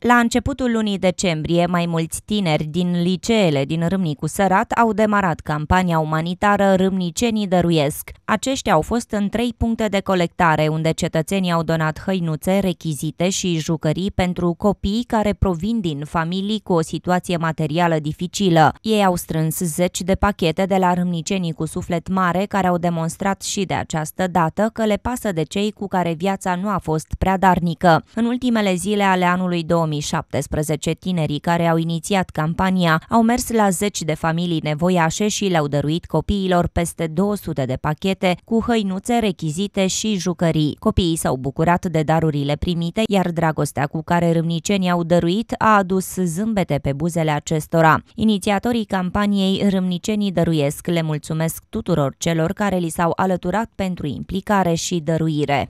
La începutul lunii decembrie, mai mulți tineri din liceele din Râmnicu Sărat au demarat campania umanitară Râmnicenii dăruiesc. Aceștia au fost în trei puncte de colectare, unde cetățenii au donat hăinuțe, rechizite și jucării pentru copii care provin din familii cu o situație materială dificilă. Ei au strâns zeci de pachete de la râmnicenii cu suflet mare, care au demonstrat și de această dată că le pasă de cei cu care viața nu a fost prea darnică. În ultimele zile ale anului 2000, 2017, tinerii care au inițiat campania au mers la zeci de familii nevoiașe și le-au dăruit copiilor peste 200 de pachete cu hăinuțe, rechizite și jucării. Copiii s-au bucurat de darurile primite, iar dragostea cu care râmnicenii au dăruit a adus zâmbete pe buzele acestora. Inițiatorii campaniei Râmnicenii dăruiesc le mulțumesc tuturor celor care li s-au alăturat pentru implicare și dăruire.